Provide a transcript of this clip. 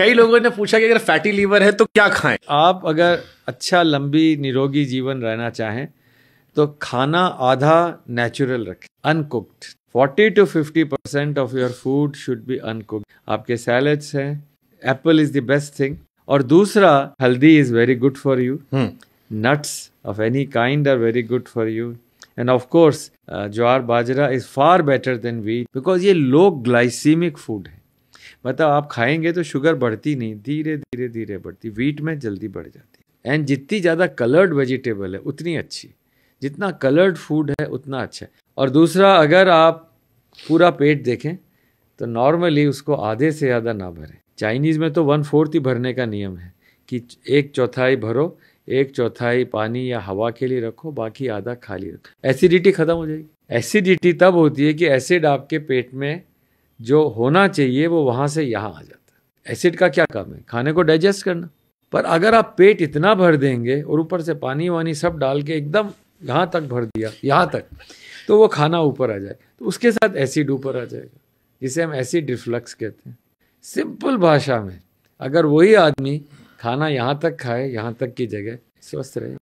कई लोगों ने पूछा कि अगर फैटी लीवर है तो क्या खाएं आप अगर अच्छा लंबी निरोगी जीवन रहना चाहें तो खाना आधा नेचुरल रखें uncooked 40 to 50 percent of your food should be uncooked आपके सैलड्स हैं apple is the best thing और दूसरा haldi is very good for you nuts of any kind are very good for you and of course jowar bajra is far better than wheat because ये low glycaemic food है मतलब आप खाएंगे तो sugar बढ़ती नहीं धीरे धीरे धीरे बढ़ती वीट में जल्दी बढ़ जाती है एंड जितनी ज़्यादा कलर्ड वेजिटेबल है उतनी अच्छी जितना कलर्ड फूड है उतना अच्छा है और दूसरा अगर आप पूरा पेट देखें तो नॉर्मली उसको आधे से ज़्यादा ना भरें चाइनीज़ में तो वन फोर्थ ही भरने का नियम है कि एक चौथाई भरो एक चौथाई पानी या हवा के लिए रखो बाकी आधा खाली रखो एसिडिटी ख़त्म हो जाएगी एसिडिटी तब होती है कि एसिड आपके पेट में जो होना चाहिए वो वहाँ से यहाँ आ जाता है एसिड का क्या काम है खाने को डाइजेस्ट करना पर अगर आप पेट इतना भर देंगे और ऊपर से पानी वानी सब डाल के एकदम यहाँ तक भर दिया यहाँ तक तो वो खाना ऊपर आ जाए तो उसके साथ एसिड ऊपर आ जाएगा जिसे हम एसिड रिफ्लक्स कहते हैं सिंपल भाषा में अगर वही आदमी खाना यहाँ तक खाए यहाँ तक की जगह स्वस्थ रहे